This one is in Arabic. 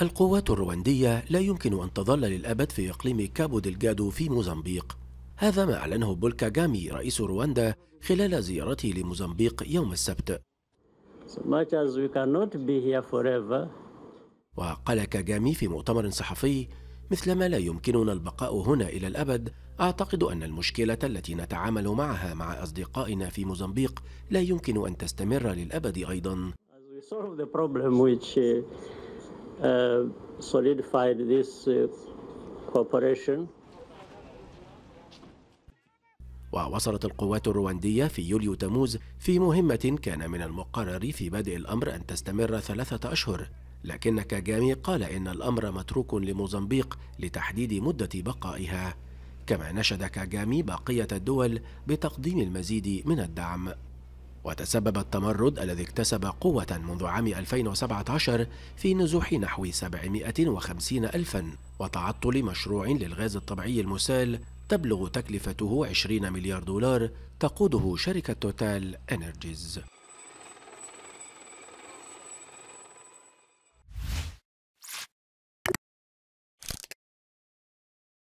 القوات الرواندية لا يمكن أن تظل للأبد في إقليم كابو دلجادو في موزمبيق هذا ما أعلنه بول كاغامي رئيس رواندا خلال زيارته لموزمبيق يوم السبت وقال كاغامي في مؤتمر صحفي مثلما لا يمكننا البقاء هنا إلى الأبد أعتقد أن المشكلة التي نتعامل معها مع أصدقائنا في موزمبيق لا يمكن أن تستمر للأبد أيضا Uh, solidified this uh, cooperation. ووصلت القوات الرواندية في يوليو تموز في مهمة كان من المقرر في بدء الأمر أن تستمر ثلاثة أشهر لكن كاجامي قال إن الأمر متروك لموزمبيق لتحديد مدة بقائها كما نشد كاجامي بقية الدول بتقديم المزيد من الدعم وتسبب التمرد الذي اكتسب قوة منذ عام 2017 في نزوح نحو 750 ألفا وتعطل مشروع للغاز الطبيعي المسال تبلغ تكلفته 20 مليار دولار تقوده شركة توتال انرجيز